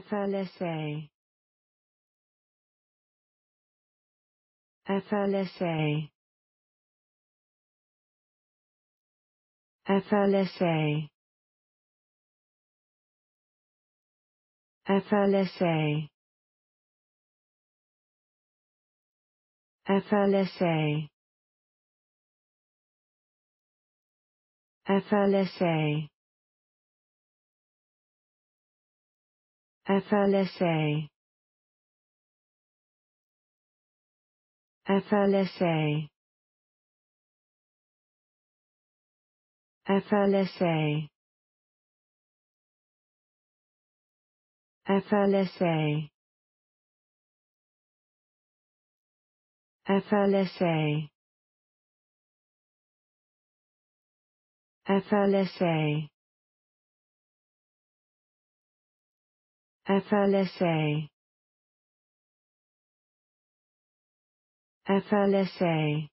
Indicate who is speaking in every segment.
Speaker 1: FLSA FLSA FLSA FLSA FLSA FLSA FLSA FLSA FLSA FLSA FLSA FLSA FLSA FLSA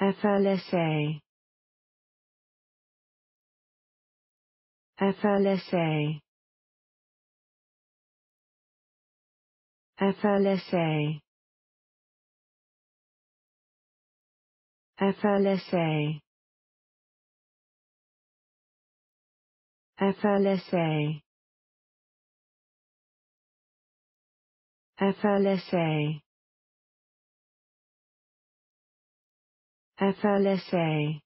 Speaker 1: FLSA FLSA FLSA FLSA FLSA FLSA FLSA FLSA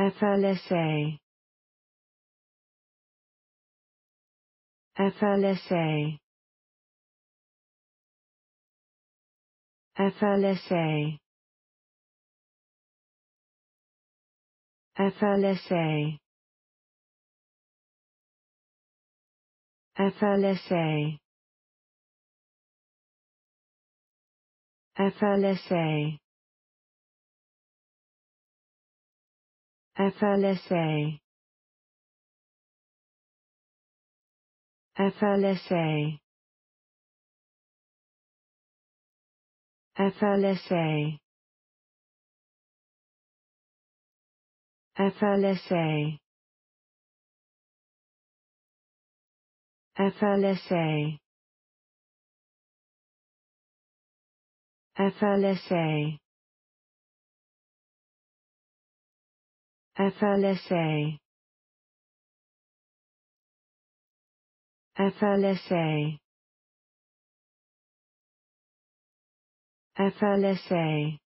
Speaker 1: FLSA FLSA FLSA FLSA FLSA FLSA FLSA FLSA FLSA FLSA FLSA FLSA FLSA FLSA